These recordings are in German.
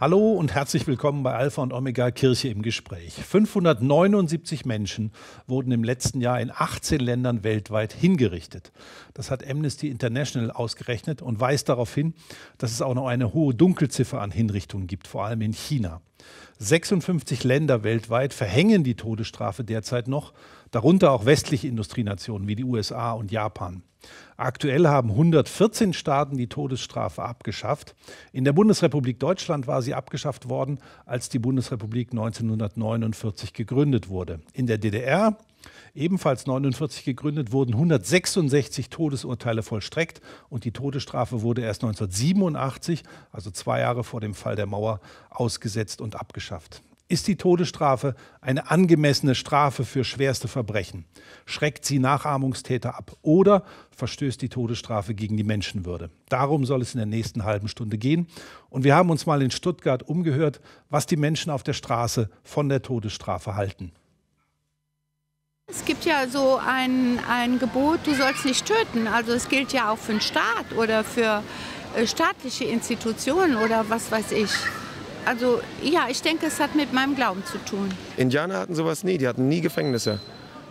Hallo und herzlich willkommen bei Alpha und Omega Kirche im Gespräch. 579 Menschen wurden im letzten Jahr in 18 Ländern weltweit hingerichtet. Das hat Amnesty International ausgerechnet und weist darauf hin, dass es auch noch eine hohe Dunkelziffer an Hinrichtungen gibt, vor allem in China. 56 Länder weltweit verhängen die Todesstrafe derzeit noch, darunter auch westliche Industrienationen wie die USA und Japan. Aktuell haben 114 Staaten die Todesstrafe abgeschafft. In der Bundesrepublik Deutschland war sie abgeschafft worden, als die Bundesrepublik 1949 gegründet wurde. In der DDR, ebenfalls 1949 gegründet, wurden 166 Todesurteile vollstreckt und die Todesstrafe wurde erst 1987, also zwei Jahre vor dem Fall der Mauer, ausgesetzt und abgeschafft. Ist die Todesstrafe eine angemessene Strafe für schwerste Verbrechen? Schreckt sie Nachahmungstäter ab oder verstößt die Todesstrafe gegen die Menschenwürde? Darum soll es in der nächsten halben Stunde gehen. Und wir haben uns mal in Stuttgart umgehört, was die Menschen auf der Straße von der Todesstrafe halten. Es gibt ja so ein, ein Gebot, du sollst nicht töten. Also es gilt ja auch für den Staat oder für äh, staatliche Institutionen oder was weiß ich. Also ja, ich denke, es hat mit meinem Glauben zu tun. Indianer hatten sowas nie, die hatten nie Gefängnisse.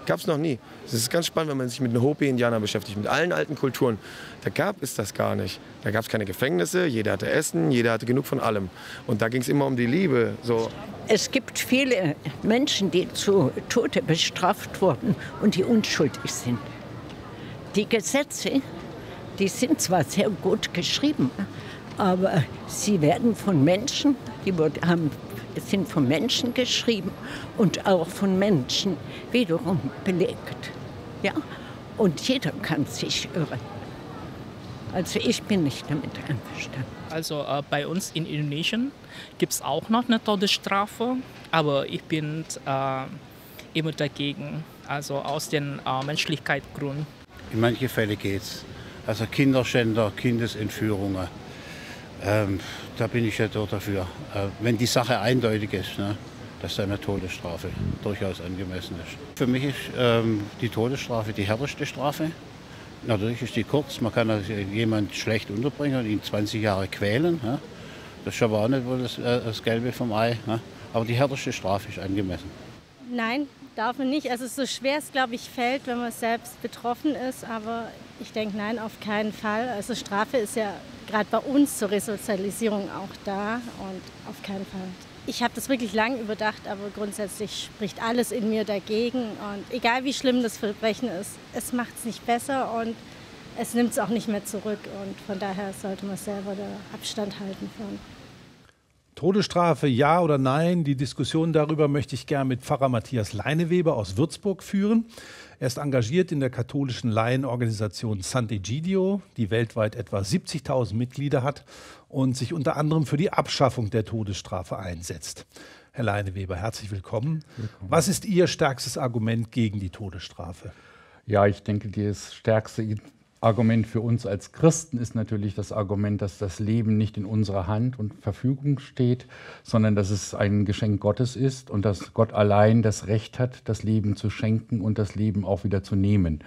Gab es noch nie. Es ist ganz spannend, wenn man sich mit den Hopi-Indianern beschäftigt, mit allen alten Kulturen. Da gab es das gar nicht. Da gab es keine Gefängnisse, jeder hatte Essen, jeder hatte genug von allem. Und da ging es immer um die Liebe. So. Es gibt viele Menschen, die zu Tode bestraft wurden und die unschuldig sind. Die Gesetze, die sind zwar sehr gut geschrieben, aber sie werden von Menschen, die haben, sind von Menschen geschrieben und auch von Menschen wiederum belegt. Ja? Und jeder kann sich irren. Also ich bin nicht damit einverstanden. Also äh, bei uns in Indonesien gibt es auch noch eine Todesstrafe, aber ich bin äh, immer dagegen, also aus den äh, Menschlichkeitsgründen. In Fällen geht es. Also Kinderschänder, Kindesentführungen. Ähm, da bin ich ja doch dafür. Äh, wenn die Sache eindeutig ist, ne, dass da eine Todesstrafe durchaus angemessen ist. Für mich ist ähm, die Todesstrafe die härteste Strafe. Natürlich ist die kurz. Man kann also jemanden schlecht unterbringen und ihn 20 Jahre quälen. Ne? Das ist aber auch nicht wohl das, äh, das Gelbe vom Ei. Ne? Aber die härteste Strafe ist angemessen. Nein, darf man nicht. Also so schwer es, glaube ich, fällt, wenn man selbst betroffen ist. Aber ich denke, nein, auf keinen Fall. Also Strafe ist ja gerade bei uns zur Resozialisierung auch da und auf keinen Fall. Ich habe das wirklich lang überdacht, aber grundsätzlich spricht alles in mir dagegen. Und egal wie schlimm das Verbrechen ist, es macht es nicht besser und es nimmt es auch nicht mehr zurück. Und von daher sollte man selber da Abstand halten von. Todesstrafe, ja oder nein? Die Diskussion darüber möchte ich gerne mit Pfarrer Matthias Leineweber aus Würzburg führen. Er ist engagiert in der katholischen Laienorganisation Sant'Egidio, die weltweit etwa 70.000 Mitglieder hat und sich unter anderem für die Abschaffung der Todesstrafe einsetzt. Herr Leineweber, herzlich willkommen. willkommen. Was ist Ihr stärkstes Argument gegen die Todesstrafe? Ja, ich denke, das stärkste Argument für uns als Christen ist natürlich das Argument, dass das Leben nicht in unserer Hand und Verfügung steht, sondern dass es ein Geschenk Gottes ist und dass Gott allein das Recht hat, das Leben zu schenken und das Leben auch wieder zu nehmen.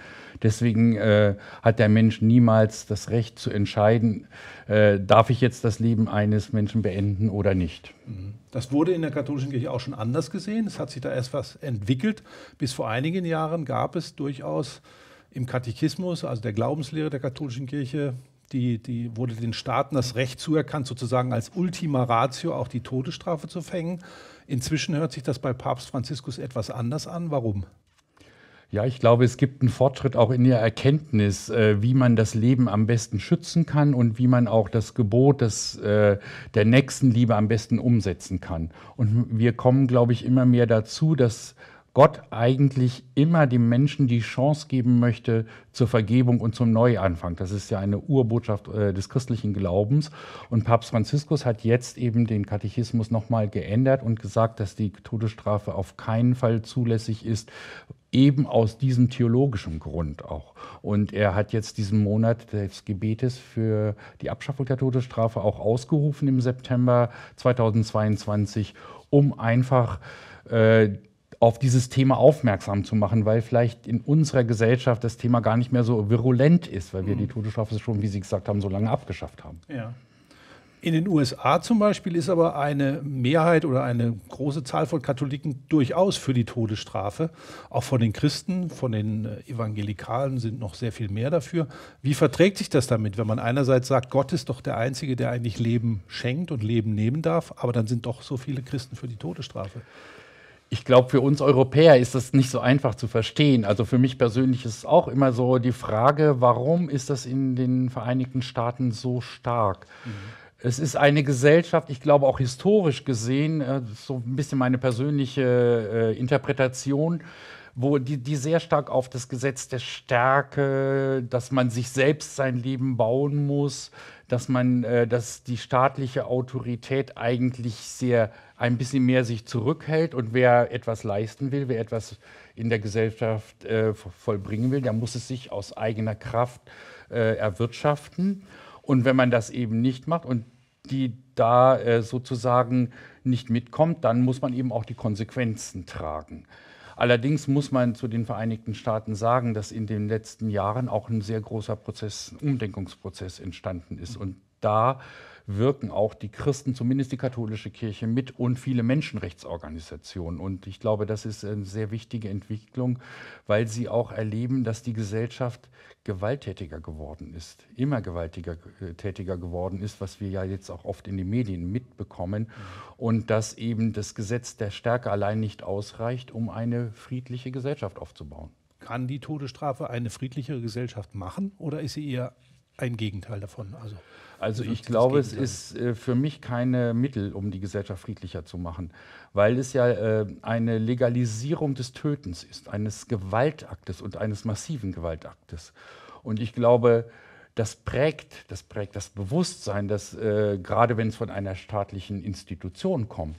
Deswegen äh, hat der Mensch niemals das Recht zu entscheiden, äh, darf ich jetzt das Leben eines Menschen beenden oder nicht. Mhm. Das wurde in der katholischen Kirche auch schon anders gesehen. Es hat sich da erst was entwickelt. Bis vor einigen Jahren gab es durchaus im Katechismus, also der Glaubenslehre der katholischen Kirche, die, die wurde den Staaten das Recht zuerkannt, sozusagen als Ultima Ratio auch die Todesstrafe zu verhängen. Inzwischen hört sich das bei Papst Franziskus etwas anders an. Warum? Ja, ich glaube, es gibt einen Fortschritt auch in der Erkenntnis, äh, wie man das Leben am besten schützen kann und wie man auch das Gebot des, äh, der Nächstenliebe am besten umsetzen kann. Und wir kommen, glaube ich, immer mehr dazu, dass Gott eigentlich immer dem Menschen die Chance geben möchte zur Vergebung und zum Neuanfang. Das ist ja eine Urbotschaft äh, des christlichen Glaubens. Und Papst Franziskus hat jetzt eben den Katechismus nochmal geändert und gesagt, dass die Todesstrafe auf keinen Fall zulässig ist, eben aus diesem theologischen Grund auch. Und er hat jetzt diesen Monat des Gebetes für die Abschaffung der Todesstrafe auch ausgerufen im September 2022, um einfach äh, auf dieses Thema aufmerksam zu machen, weil vielleicht in unserer Gesellschaft das Thema gar nicht mehr so virulent ist, weil wir mhm. die Todesstrafe schon, wie Sie gesagt haben, so lange abgeschafft haben. Ja. In den USA zum Beispiel ist aber eine Mehrheit oder eine große Zahl von Katholiken durchaus für die Todesstrafe. Auch von den Christen, von den Evangelikalen sind noch sehr viel mehr dafür. Wie verträgt sich das damit, wenn man einerseits sagt, Gott ist doch der Einzige, der eigentlich Leben schenkt und Leben nehmen darf, aber dann sind doch so viele Christen für die Todesstrafe? ich glaube, für uns Europäer ist das nicht so einfach zu verstehen. Also für mich persönlich ist es auch immer so die Frage, warum ist das in den Vereinigten Staaten so stark? Mhm. Es ist eine Gesellschaft, ich glaube auch historisch gesehen, äh, so ein bisschen meine persönliche äh, Interpretation, wo die, die sehr stark auf das Gesetz der Stärke, dass man sich selbst sein Leben bauen muss, dass man, äh, dass die staatliche Autorität eigentlich sehr ein bisschen mehr sich zurückhält und wer etwas leisten will, wer etwas in der Gesellschaft äh, vollbringen will, der muss es sich aus eigener Kraft äh, erwirtschaften. Und wenn man das eben nicht macht und die da äh, sozusagen nicht mitkommt, dann muss man eben auch die Konsequenzen tragen. Allerdings muss man zu den Vereinigten Staaten sagen, dass in den letzten Jahren auch ein sehr großer Prozess, Umdenkungsprozess entstanden ist. Und da wirken auch die Christen, zumindest die katholische Kirche, mit und viele Menschenrechtsorganisationen. Und ich glaube, das ist eine sehr wichtige Entwicklung, weil sie auch erleben, dass die Gesellschaft gewalttätiger geworden ist, immer gewaltiger äh, tätiger geworden ist, was wir ja jetzt auch oft in den Medien mitbekommen. Und dass eben das Gesetz der Stärke allein nicht ausreicht, um eine friedliche Gesellschaft aufzubauen. Kann die Todesstrafe eine friedlichere Gesellschaft machen oder ist sie eher ein Gegenteil davon. Also, also ich glaube, es ist äh, für mich keine Mittel, um die Gesellschaft friedlicher zu machen, weil es ja äh, eine Legalisierung des Tötens ist, eines Gewaltaktes und eines massiven Gewaltaktes. Und ich glaube, das prägt, das prägt das Bewusstsein, dass äh, gerade wenn es von einer staatlichen Institution kommt,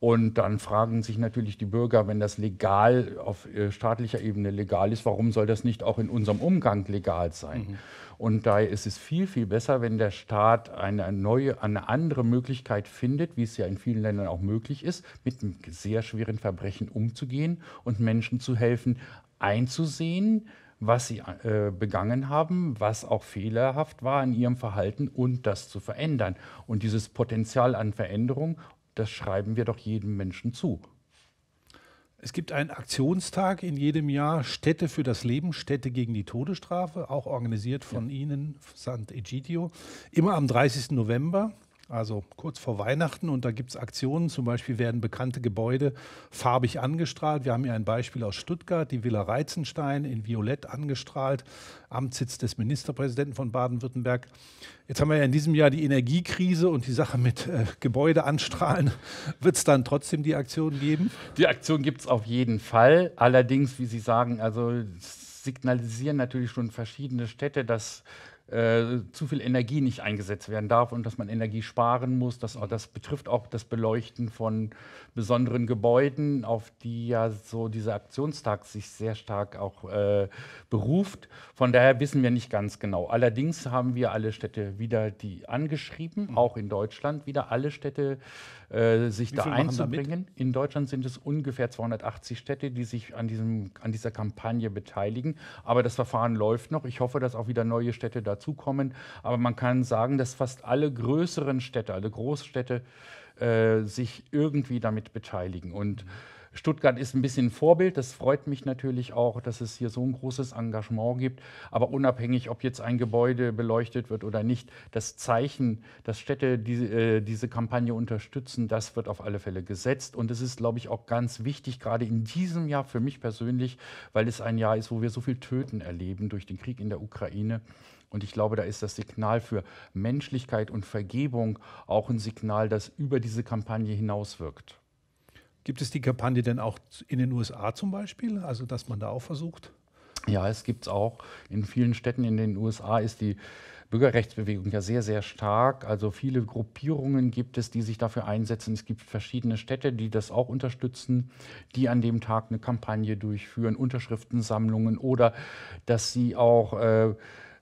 und dann fragen sich natürlich die Bürger, wenn das legal auf äh, staatlicher Ebene legal ist, warum soll das nicht auch in unserem Umgang legal sein? Mhm. Und daher ist es viel, viel besser, wenn der Staat eine neue, eine andere Möglichkeit findet, wie es ja in vielen Ländern auch möglich ist, mit sehr schweren Verbrechen umzugehen und Menschen zu helfen, einzusehen, was sie äh, begangen haben, was auch fehlerhaft war in ihrem Verhalten und das zu verändern. Und dieses Potenzial an Veränderung das schreiben wir doch jedem Menschen zu. Es gibt einen Aktionstag in jedem Jahr, Städte für das Leben, Städte gegen die Todesstrafe, auch organisiert von ja. Ihnen, Sant Egidio, immer am 30. November also kurz vor Weihnachten. Und da gibt es Aktionen. Zum Beispiel werden bekannte Gebäude farbig angestrahlt. Wir haben hier ein Beispiel aus Stuttgart, die Villa Reitzenstein in Violett angestrahlt, Amtssitz des Ministerpräsidenten von Baden-Württemberg. Jetzt haben wir ja in diesem Jahr die Energiekrise und die Sache mit äh, Gebäude anstrahlen. Wird es dann trotzdem die Aktion geben? Die Aktion gibt es auf jeden Fall. Allerdings, wie Sie sagen, also signalisieren natürlich schon verschiedene Städte, dass äh, zu viel Energie nicht eingesetzt werden darf und dass man Energie sparen muss. Das, das betrifft auch das Beleuchten von besonderen Gebäuden, auf die ja so dieser Aktionstag sich sehr stark auch äh, beruft. Von daher wissen wir nicht ganz genau. Allerdings haben wir alle Städte wieder die angeschrieben, mhm. auch in Deutschland wieder alle Städte äh, sich da einzubringen. Da in Deutschland sind es ungefähr 280 Städte, die sich an, diesem, an dieser Kampagne beteiligen. Aber das Verfahren läuft noch. Ich hoffe, dass auch wieder neue Städte dazukommen. Aber man kann sagen, dass fast alle größeren Städte, alle Großstädte, äh, sich irgendwie damit beteiligen. Und mhm Stuttgart ist ein bisschen ein Vorbild. Das freut mich natürlich auch, dass es hier so ein großes Engagement gibt. Aber unabhängig, ob jetzt ein Gebäude beleuchtet wird oder nicht, das Zeichen, dass Städte diese, äh, diese Kampagne unterstützen, das wird auf alle Fälle gesetzt. Und es ist, glaube ich, auch ganz wichtig, gerade in diesem Jahr für mich persönlich, weil es ein Jahr ist, wo wir so viel Töten erleben durch den Krieg in der Ukraine. Und ich glaube, da ist das Signal für Menschlichkeit und Vergebung auch ein Signal, das über diese Kampagne hinauswirkt. Gibt es die Kampagne denn auch in den USA zum Beispiel? Also, dass man da auch versucht? Ja, es gibt es auch. In vielen Städten in den USA ist die Bürgerrechtsbewegung ja sehr, sehr stark. Also viele Gruppierungen gibt es, die sich dafür einsetzen. Es gibt verschiedene Städte, die das auch unterstützen, die an dem Tag eine Kampagne durchführen, Unterschriftensammlungen oder dass sie auch äh,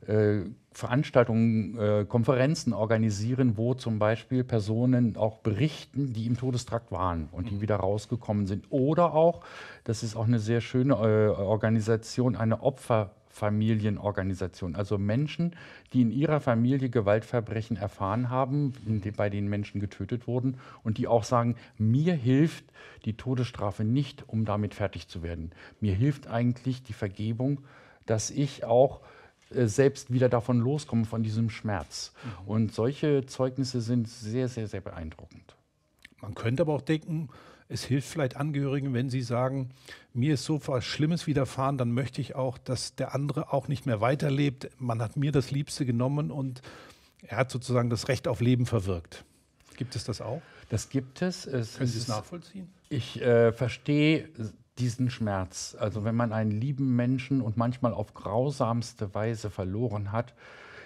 äh, Veranstaltungen, äh, Konferenzen organisieren, wo zum Beispiel Personen auch berichten, die im Todestrakt waren und die mhm. wieder rausgekommen sind. Oder auch, das ist auch eine sehr schöne äh, Organisation, eine Opferfamilienorganisation. Also Menschen, die in ihrer Familie Gewaltverbrechen erfahren haben, de bei denen Menschen getötet wurden und die auch sagen, mir hilft die Todesstrafe nicht, um damit fertig zu werden. Mir hilft eigentlich die Vergebung, dass ich auch äh, selbst wieder davon loskommen, von diesem Schmerz. Mhm. Und solche Zeugnisse sind sehr, sehr, sehr beeindruckend. Man könnte aber auch denken, es hilft vielleicht Angehörigen, wenn sie sagen, mir ist so was Schlimmes widerfahren, dann möchte ich auch, dass der andere auch nicht mehr weiterlebt. Man hat mir das Liebste genommen und er hat sozusagen das Recht auf Leben verwirkt. Gibt es das auch? Das gibt es. es Können Sie es nachvollziehen? Ich äh, verstehe äh, diesen Schmerz. Also wenn man einen lieben Menschen und manchmal auf grausamste Weise verloren hat,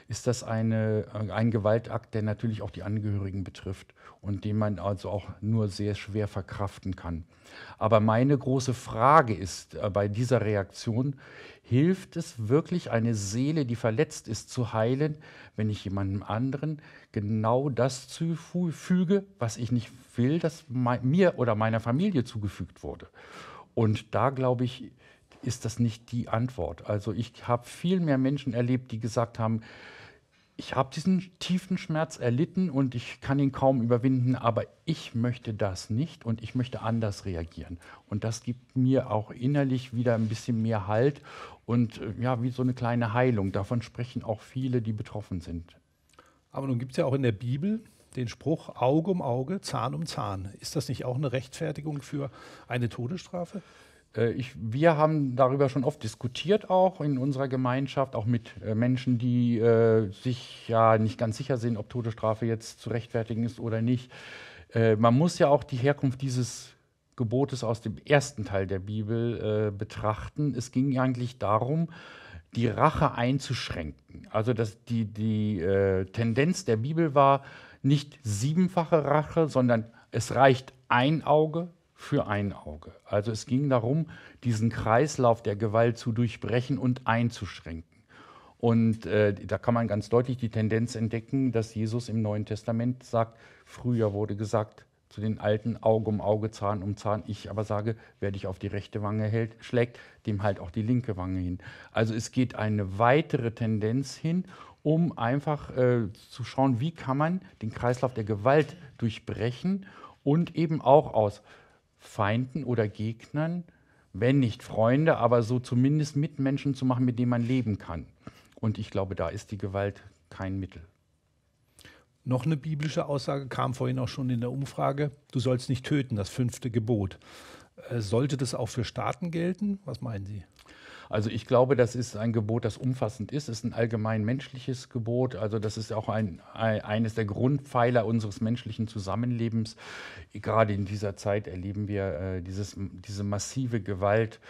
ist das eine, äh, ein Gewaltakt, der natürlich auch die Angehörigen betrifft und den man also auch nur sehr schwer verkraften kann. Aber meine große Frage ist äh, bei dieser Reaktion, hilft es wirklich, eine Seele, die verletzt ist, zu heilen, wenn ich jemandem anderen genau das zufüge, was ich nicht will, dass mir oder meiner Familie zugefügt wurde? Und da glaube ich, ist das nicht die Antwort. Also ich habe viel mehr Menschen erlebt, die gesagt haben, ich habe diesen tiefen Schmerz erlitten und ich kann ihn kaum überwinden, aber ich möchte das nicht und ich möchte anders reagieren. Und das gibt mir auch innerlich wieder ein bisschen mehr Halt und äh, ja, wie so eine kleine Heilung. Davon sprechen auch viele, die betroffen sind. Aber nun gibt es ja auch in der Bibel den Spruch Auge um Auge, Zahn um Zahn. Ist das nicht auch eine Rechtfertigung für eine Todesstrafe? Äh, ich, wir haben darüber schon oft diskutiert, auch in unserer Gemeinschaft, auch mit äh, Menschen, die äh, sich ja nicht ganz sicher sind, ob Todesstrafe jetzt zu rechtfertigen ist oder nicht. Äh, man muss ja auch die Herkunft dieses Gebotes aus dem ersten Teil der Bibel äh, betrachten. Es ging eigentlich darum, die Rache einzuschränken. Also dass die, die äh, Tendenz der Bibel war, nicht siebenfache Rache, sondern es reicht ein Auge für ein Auge. Also es ging darum, diesen Kreislauf der Gewalt zu durchbrechen und einzuschränken. Und äh, da kann man ganz deutlich die Tendenz entdecken, dass Jesus im Neuen Testament sagt, früher wurde gesagt, zu den alten Auge um Auge, Zahn um Zahn. Ich aber sage, wer dich auf die rechte Wange hält, schlägt, dem halt auch die linke Wange hin. Also es geht eine weitere Tendenz hin um einfach äh, zu schauen, wie kann man den Kreislauf der Gewalt durchbrechen und eben auch aus Feinden oder Gegnern, wenn nicht Freunde, aber so zumindest Mitmenschen zu machen, mit denen man leben kann. Und ich glaube, da ist die Gewalt kein Mittel. Noch eine biblische Aussage kam vorhin auch schon in der Umfrage, du sollst nicht töten, das fünfte Gebot. Äh, sollte das auch für Staaten gelten? Was meinen Sie? Also ich glaube, das ist ein Gebot, das umfassend ist. Es ist ein allgemein menschliches Gebot. Also das ist auch ein, eines der Grundpfeiler unseres menschlichen Zusammenlebens. Gerade in dieser Zeit erleben wir äh, dieses, diese massive Gewalt,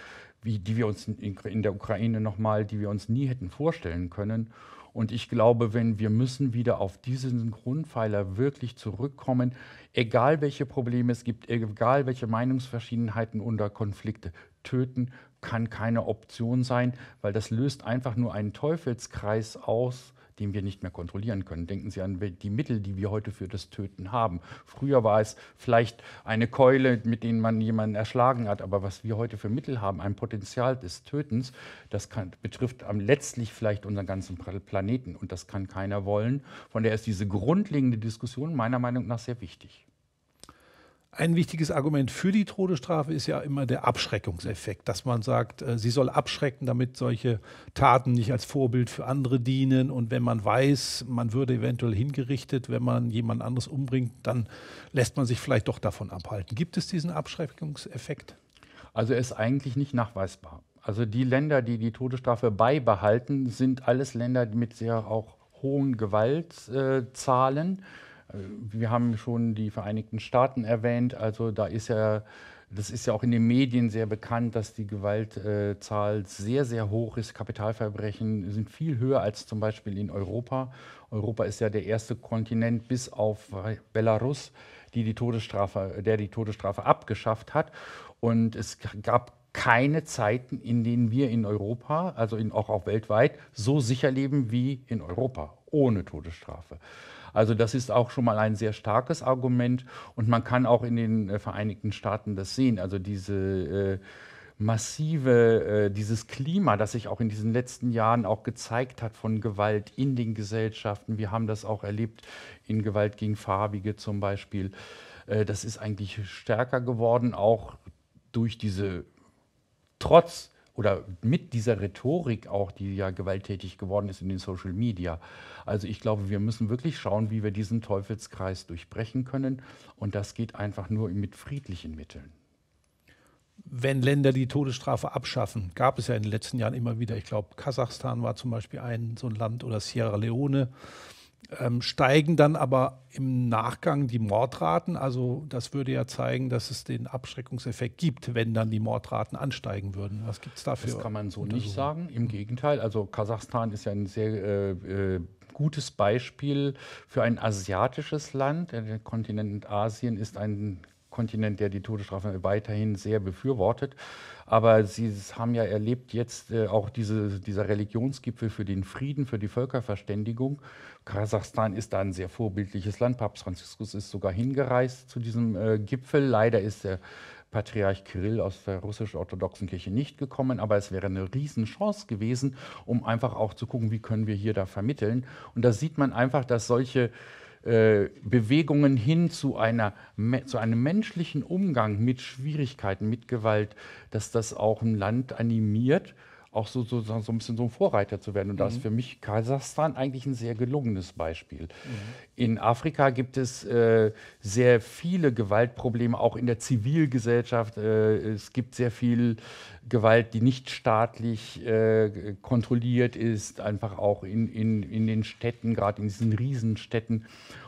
wie, die wir uns in, in der Ukraine nochmal, die wir uns nie hätten vorstellen können. Und ich glaube, wenn wir müssen wieder auf diesen Grundpfeiler wirklich zurückkommen, egal welche Probleme es gibt, egal welche Meinungsverschiedenheiten oder Konflikte, töten kann keine Option sein, weil das löst einfach nur einen Teufelskreis aus, den wir nicht mehr kontrollieren können. Denken Sie an die Mittel, die wir heute für das Töten haben. Früher war es vielleicht eine Keule, mit denen man jemanden erschlagen hat, aber was wir heute für Mittel haben, ein Potenzial des Tötens, das kann, betrifft letztlich vielleicht unseren ganzen Planeten und das kann keiner wollen. Von daher ist diese grundlegende Diskussion meiner Meinung nach sehr wichtig. Ein wichtiges Argument für die Todesstrafe ist ja immer der Abschreckungseffekt, dass man sagt, äh, sie soll abschrecken, damit solche Taten nicht als Vorbild für andere dienen. Und wenn man weiß, man würde eventuell hingerichtet, wenn man jemand anderes umbringt, dann lässt man sich vielleicht doch davon abhalten. Gibt es diesen Abschreckungseffekt? Also er ist eigentlich nicht nachweisbar. Also die Länder, die die Todesstrafe beibehalten, sind alles Länder mit sehr auch hohen Gewaltzahlen. Äh, äh, wir haben schon die Vereinigten Staaten erwähnt, also da ist ja das ist ja auch in den Medien sehr bekannt, dass die Gewaltzahl äh, sehr, sehr hoch ist. Kapitalverbrechen sind viel höher als zum Beispiel in Europa. Europa ist ja der erste Kontinent bis auf Belarus, die die Todesstrafe, der die Todesstrafe abgeschafft hat. Und es gab keine Zeiten, in denen wir in Europa, also in, auch, auch weltweit, so sicher leben wie in Europa, ohne Todesstrafe. Also das ist auch schon mal ein sehr starkes Argument und man kann auch in den äh, Vereinigten Staaten das sehen. Also diese äh, massive, äh, dieses Klima, das sich auch in diesen letzten Jahren auch gezeigt hat von Gewalt in den Gesellschaften. Wir haben das auch erlebt in Gewalt gegen Farbige zum Beispiel. Äh, das ist eigentlich stärker geworden, auch durch diese trotz oder mit dieser Rhetorik auch, die ja gewalttätig geworden ist in den Social Media. Also ich glaube, wir müssen wirklich schauen, wie wir diesen Teufelskreis durchbrechen können. Und das geht einfach nur mit friedlichen Mitteln. Wenn Länder die Todesstrafe abschaffen, gab es ja in den letzten Jahren immer wieder, ich glaube, Kasachstan war zum Beispiel ein so ein Land oder Sierra Leone. Ähm, steigen dann aber im Nachgang die Mordraten? Also das würde ja zeigen, dass es den Abschreckungseffekt gibt, wenn dann die Mordraten ansteigen würden. Was gibt es dafür? Das kann man so nicht sagen. Im Gegenteil, also Kasachstan ist ja ein sehr äh, äh, gutes Beispiel für ein asiatisches Land. Der Kontinent Asien ist ein Kontinent, der die Todesstrafe weiterhin sehr befürwortet. Aber Sie haben ja erlebt jetzt äh, auch diese, dieser Religionsgipfel für den Frieden, für die Völkerverständigung. Kasachstan ist da ein sehr vorbildliches Land. Papst Franziskus ist sogar hingereist zu diesem äh, Gipfel. Leider ist der Patriarch Kirill aus der russisch-orthodoxen Kirche nicht gekommen, aber es wäre eine Riesenchance gewesen, um einfach auch zu gucken, wie können wir hier da vermitteln. Und da sieht man einfach, dass solche äh, Bewegungen hin zu, einer, zu einem menschlichen Umgang mit Schwierigkeiten, mit Gewalt, dass das auch ein Land animiert auch so, so, so ein bisschen so ein Vorreiter zu werden. Und mhm. da ist mhm. für mich Kasachstan eigentlich ein sehr gelungenes Beispiel. Mhm. In Afrika gibt es äh, sehr viele Gewaltprobleme, auch in der Zivilgesellschaft. Äh, es gibt sehr viel Gewalt, die nicht staatlich äh, kontrolliert ist, einfach auch in, in, in den Städten, gerade in diesen Riesenstädten.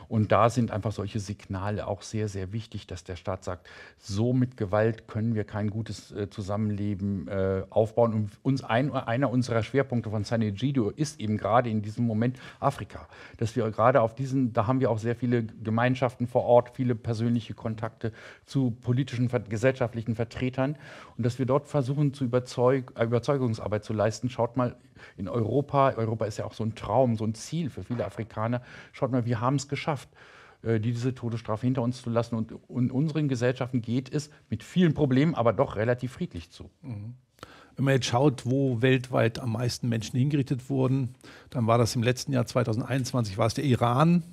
Und da sind einfach solche Signale auch sehr, sehr wichtig, dass der Staat sagt, so mit Gewalt können wir kein gutes äh, Zusammenleben äh, aufbauen. Und uns ein, einer unserer Schwerpunkte von San Egidio ist eben gerade in diesem Moment Afrika. Dass wir gerade auf diesen, da haben wir auch sehr viele Gemeinschaften vor Ort, viele persönliche Kontakte zu politischen, gesellschaftlichen Vertretern. Und dass wir dort versuchen, zu Überzeug, Überzeugungsarbeit zu leisten. Schaut mal, in Europa, Europa ist ja auch so ein Traum, so ein Ziel für viele Afrikaner, schaut mal, wir haben es geschafft äh, diese Todesstrafe hinter uns zu lassen. Und, in unseren Gesellschaften geht es mit vielen Problemen, aber doch relativ friedlich zu. Mhm. Wenn man jetzt schaut, wo weltweit am meisten Menschen hingerichtet wurden, dann war das im letzten Jahr 2021, war es der Iran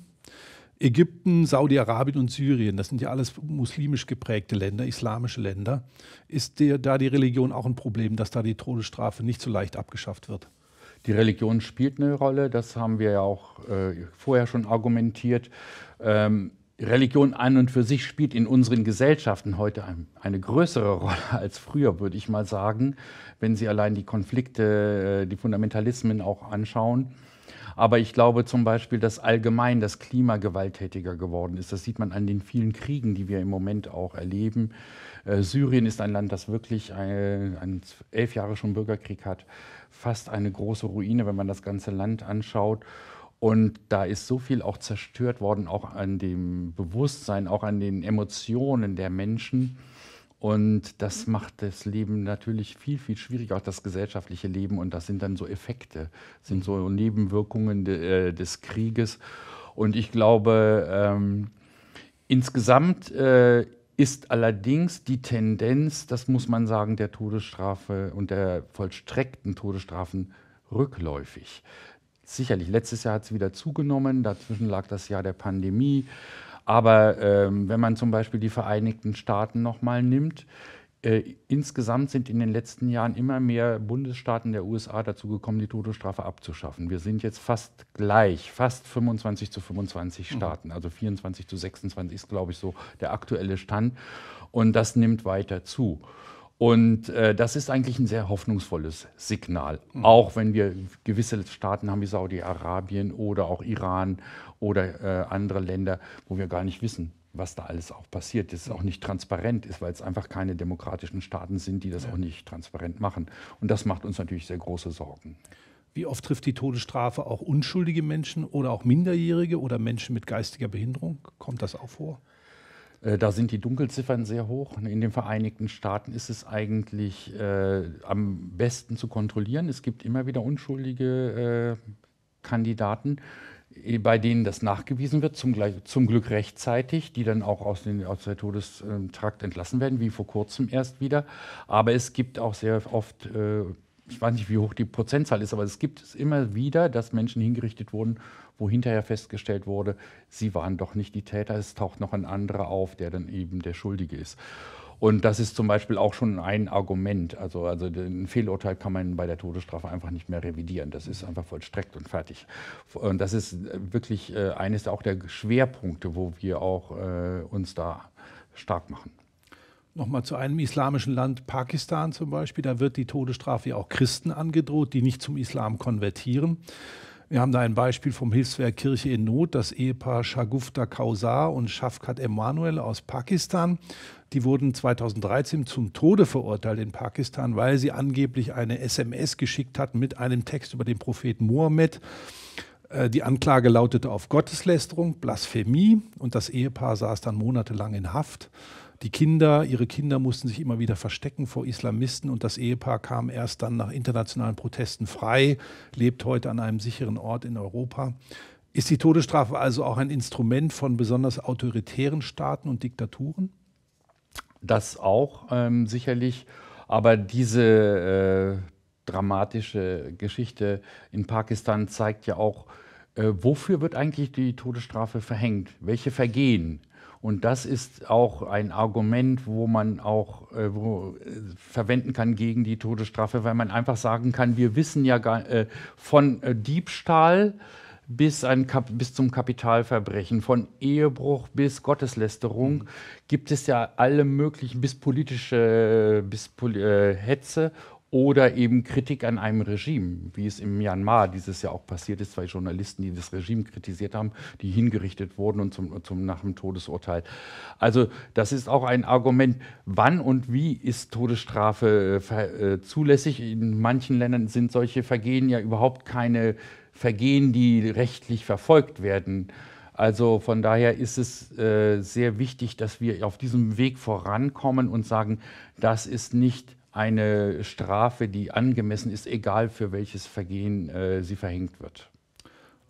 Ägypten, Saudi-Arabien und Syrien, das sind ja alles muslimisch geprägte Länder, islamische Länder, ist der, da die Religion auch ein Problem, dass da die Todesstrafe nicht so leicht abgeschafft wird? Die Religion spielt eine Rolle, das haben wir ja auch äh, vorher schon argumentiert. Ähm, Religion an und für sich spielt in unseren Gesellschaften heute ein, eine größere Rolle als früher, würde ich mal sagen, wenn Sie allein die Konflikte, äh, die Fundamentalismen auch anschauen. Aber ich glaube zum Beispiel, dass allgemein das Klima gewalttätiger geworden ist. Das sieht man an den vielen Kriegen, die wir im Moment auch erleben. Äh, Syrien ist ein Land, das wirklich ein, äh, ein elf Jahre schon Bürgerkrieg hat. Fast eine große Ruine, wenn man das ganze Land anschaut. Und da ist so viel auch zerstört worden, auch an dem Bewusstsein, auch an den Emotionen der Menschen. Und das macht das Leben natürlich viel, viel schwieriger, auch das gesellschaftliche Leben. Und das sind dann so Effekte, sind so Nebenwirkungen de, äh, des Krieges. Und ich glaube, ähm, insgesamt äh, ist allerdings die Tendenz, das muss man sagen, der Todesstrafe und der vollstreckten Todesstrafen rückläufig. Sicherlich, letztes Jahr hat es wieder zugenommen, dazwischen lag das Jahr der Pandemie. Aber ähm, wenn man zum Beispiel die Vereinigten Staaten nochmal nimmt, äh, insgesamt sind in den letzten Jahren immer mehr Bundesstaaten der USA dazu gekommen, die Todesstrafe abzuschaffen. Wir sind jetzt fast gleich, fast 25 zu 25 mhm. Staaten, also 24 zu 26 ist, glaube ich, so der aktuelle Stand. Und das nimmt weiter zu. Und äh, das ist eigentlich ein sehr hoffnungsvolles Signal, mhm. auch wenn wir gewisse Staaten haben wie Saudi-Arabien oder auch Iran oder äh, andere Länder, wo wir gar nicht wissen, was da alles auch passiert, dass es auch nicht transparent ist, weil es einfach keine demokratischen Staaten sind, die das ja. auch nicht transparent machen. Und das macht uns natürlich sehr große Sorgen. Wie oft trifft die Todesstrafe auch unschuldige Menschen oder auch Minderjährige oder Menschen mit geistiger Behinderung? Kommt das auch vor? Äh, da sind die Dunkelziffern sehr hoch. In den Vereinigten Staaten ist es eigentlich äh, am besten zu kontrollieren. Es gibt immer wieder unschuldige äh, Kandidaten. Äh, bei denen das nachgewiesen wird, zum, zum, Glück rechtzeitig, die dann auch aus, den, aus der Todestrakt entlassen werden, wie vor kurzem erst wieder. Aber es gibt auch sehr oft, äh, ich weiß nicht, wie hoch die Prozentzahl ist, aber es gibt es immer wieder, dass Menschen hingerichtet wurden, wo hinterher festgestellt wurde, sie waren doch nicht die Täter, es taucht noch ein anderer auf, der dann eben der Schuldige ist. Und das ist zum Beispiel auch schon ein Argument. Also, also ein Fehlurteil kann man bei der Todesstrafe einfach nicht mehr revidieren. Das ist einfach vollstreckt und fertig. Und das ist wirklich äh, eines auch der Schwerpunkte, wo wir auch äh, uns da stark machen. Nochmal zu einem islamischen Land, Pakistan zum Beispiel. Da wird die Todesstrafe ja auch Christen angedroht, die nicht zum Islam konvertieren. Wir haben da ein Beispiel vom Hilfswerk Kirche in Not, das Ehepaar Shagufta Kausar und Shafkat Emanuel aus Pakistan. Die wurden 2013 zum Tode verurteilt in Pakistan, weil sie angeblich eine SMS geschickt hatten mit einem Text über den Propheten Mohammed. Äh, die Anklage lautete auf Gotteslästerung, Blasphemie und das Ehepaar saß dann monatelang in Haft. Die Kinder, ihre Kinder mussten sich immer wieder verstecken vor Islamisten und das Ehepaar kam erst dann nach internationalen Protesten frei, lebt heute an einem sicheren Ort in Europa. Ist die Todesstrafe also auch ein Instrument von besonders autoritären Staaten und Diktaturen? Das auch ähm, sicherlich. Aber diese äh, dramatische Geschichte in Pakistan zeigt ja auch, äh, wofür wird eigentlich die Todesstrafe verhängt? Welche Vergehen? Und das ist auch ein Argument, wo man auch äh, wo, äh, verwenden kann gegen die Todesstrafe, weil man einfach sagen kann, wir wissen ja gar, äh, von äh, Diebstahl bis, ein Kap bis zum Kapitalverbrechen, von Ehebruch bis Gotteslästerung mhm. gibt es ja alle möglichen, bis politische, bis Poli äh, Hetze oder eben Kritik an einem Regime, wie es im Myanmar dieses Jahr auch passiert ist, zwei Journalisten, die das Regime kritisiert haben, die hingerichtet wurden und zum, zum nach dem Todesurteil. Also das ist auch ein Argument, wann und wie ist Todesstrafe äh, äh zulässig. In manchen Ländern sind solche Vergehen ja überhaupt keine Vergehen, die rechtlich verfolgt werden. Also von daher ist es äh, sehr wichtig, dass wir auf diesem Weg vorankommen und sagen, das ist nicht eine Strafe, die angemessen ist, egal für welches Vergehen äh, sie verhängt wird.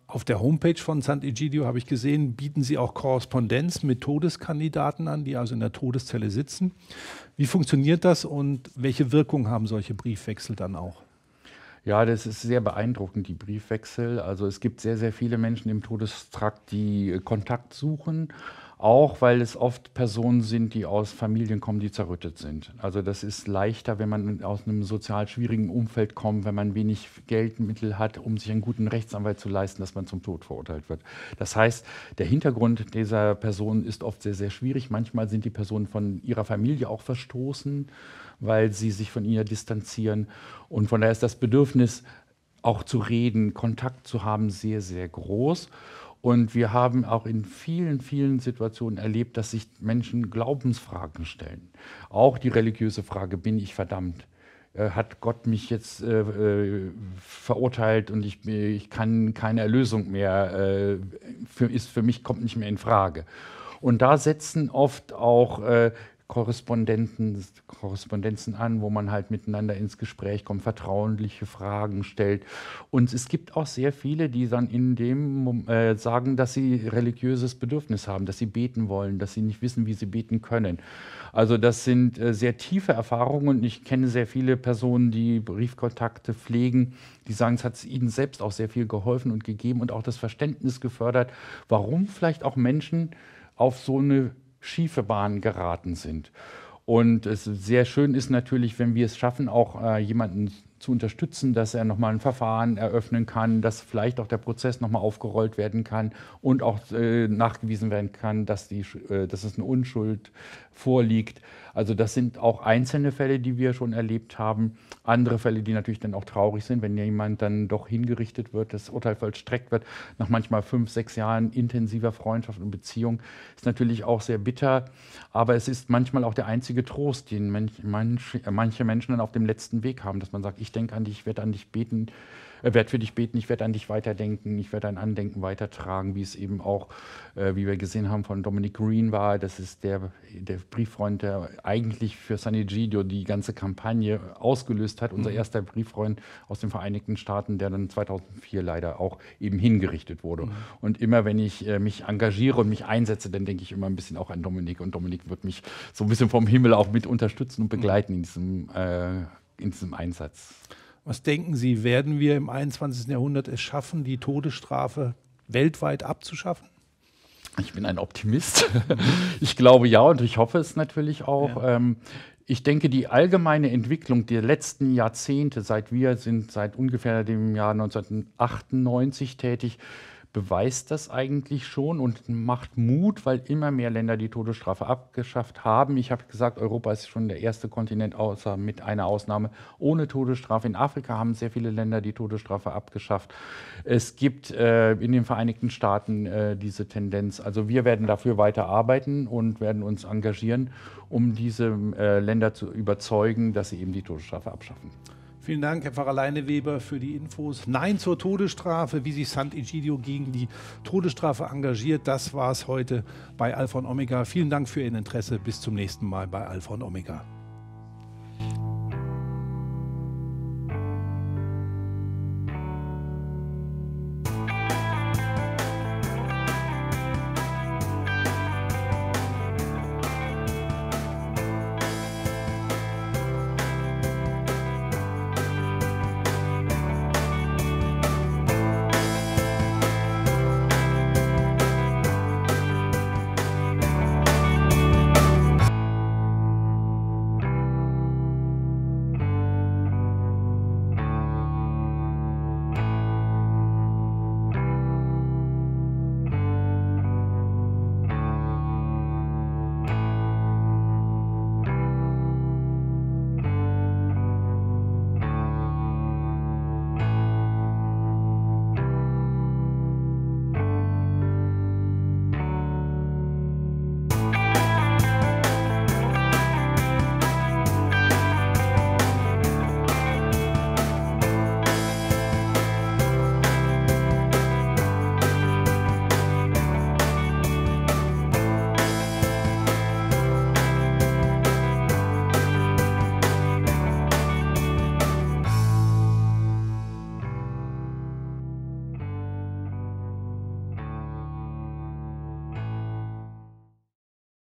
Auf der Homepage von Sant'Egidio habe ich gesehen, bieten Sie auch Korrespondenz mit Todeskandidaten an, die also in der Todeszelle sitzen. Wie funktioniert das und welche Wirkung haben solche Briefwechsel dann auch? Ja, das ist sehr beeindruckend, die Briefwechsel. Also es gibt sehr, sehr viele Menschen im Todestrakt, die äh, Kontakt suchen, auch weil es oft Personen sind, die aus Familien kommen, die zerrüttet sind. Also das ist leichter, wenn man aus einem sozial schwierigen Umfeld kommt, wenn man wenig Geldmittel hat, um sich einen guten Rechtsanwalt zu leisten, dass man zum Tod verurteilt wird. Das heißt, der Hintergrund dieser Personen ist oft sehr, sehr schwierig. Manchmal sind die Personen von ihrer Familie auch verstoßen weil sie sich von ihr distanzieren. Und von daher ist das Bedürfnis, auch zu reden, Kontakt zu haben, sehr, sehr groß. Und wir haben auch in vielen, vielen Situationen erlebt, dass sich Menschen Glaubensfragen stellen. Auch die religiöse Frage, bin ich verdammt? Äh, hat Gott mich jetzt äh, äh, verurteilt und ich, ich, kann keine Erlösung mehr, äh, für, ist für mich kommt nicht mehr in Frage. Und da setzen oft auch äh, Korrespondenten, Korrespondenzen an, wo man halt miteinander ins Gespräch kommt, vertrauliche Fragen stellt. Und es gibt auch sehr viele, die dann in dem äh, sagen, dass sie religiöses Bedürfnis haben, dass sie beten wollen, dass sie nicht wissen, wie sie beten können. Also das sind äh, sehr tiefe Erfahrungen und ich kenne sehr viele Personen, die Briefkontakte pflegen, die sagen, es hat ihnen selbst auch sehr viel geholfen und gegeben und auch das Verständnis gefördert, warum vielleicht auch Menschen auf so eine schiefe Bahnen geraten sind. Und es sehr schön ist natürlich, wenn wir es schaffen, auch äh, jemanden zu unterstützen, dass er nochmal ein Verfahren eröffnen kann, dass vielleicht auch der Prozess nochmal aufgerollt werden kann und auch äh, nachgewiesen werden kann, dass, die, äh, dass es eine Unschuld vorliegt. Also das sind auch einzelne Fälle, die wir schon erlebt haben. Andere Fälle, die natürlich dann auch traurig sind, wenn jemand dann doch hingerichtet wird, das Urteil vollstreckt wird, nach manchmal fünf, sechs Jahren intensiver Freundschaft und Beziehung, ist natürlich auch sehr bitter. Aber es ist manchmal auch der einzige Trost, den manche Menschen dann auf dem letzten Weg haben, dass man sagt, ich denke an dich, ich werde an dich beten, werde für dich beten, ich werde an dich weiterdenken, ich werde dein Andenken weitertragen, wie es eben auch, äh, wie wir gesehen haben, von Dominic Green war. Das ist der, der Brieffreund, der eigentlich für San Egidio die ganze Kampagne ausgelöst hat. Unser mhm. erster Brieffreund aus den Vereinigten Staaten, der dann 2004 leider auch eben hingerichtet wurde. Mhm. Und immer wenn ich äh, mich engagiere und mich einsetze, dann denke ich immer ein bisschen auch an Dominik. Und Dominik wird mich so ein bisschen vom Himmel auch mit unterstützen und begleiten in diesem, äh, in diesem Einsatz. Was denken Sie, werden wir im 21. Jahrhundert es schaffen, die Todesstrafe weltweit abzuschaffen? Ich bin ein Optimist. ich glaube ja und ich hoffe es natürlich auch. Ja. Ähm, ich denke, die allgemeine Entwicklung der letzten Jahrzehnte, seit wir sind seit ungefähr dem Jahr 1998 tätig, beweist das eigentlich schon und macht Mut, weil immer mehr Länder die Todesstrafe abgeschafft haben. Ich habe gesagt, Europa ist schon der erste Kontinent, außer mit einer Ausnahme, ohne Todesstrafe. In Afrika haben sehr viele Länder die Todesstrafe abgeschafft. Es gibt äh, in den Vereinigten Staaten äh, diese Tendenz. Also wir werden dafür weiter arbeiten und werden uns engagieren, um diese äh, Länder zu überzeugen, dass sie eben die Todesstrafe abschaffen. Vielen Dank, Herr Pfarrer Leineweber, für die Infos. Nein zur Todesstrafe, wie sich Sant'Egidio gegen die Todesstrafe engagiert. Das war es heute bei Alpha und Omega. Vielen Dank für Ihr Interesse. Bis zum nächsten Mal bei Alpha und Omega.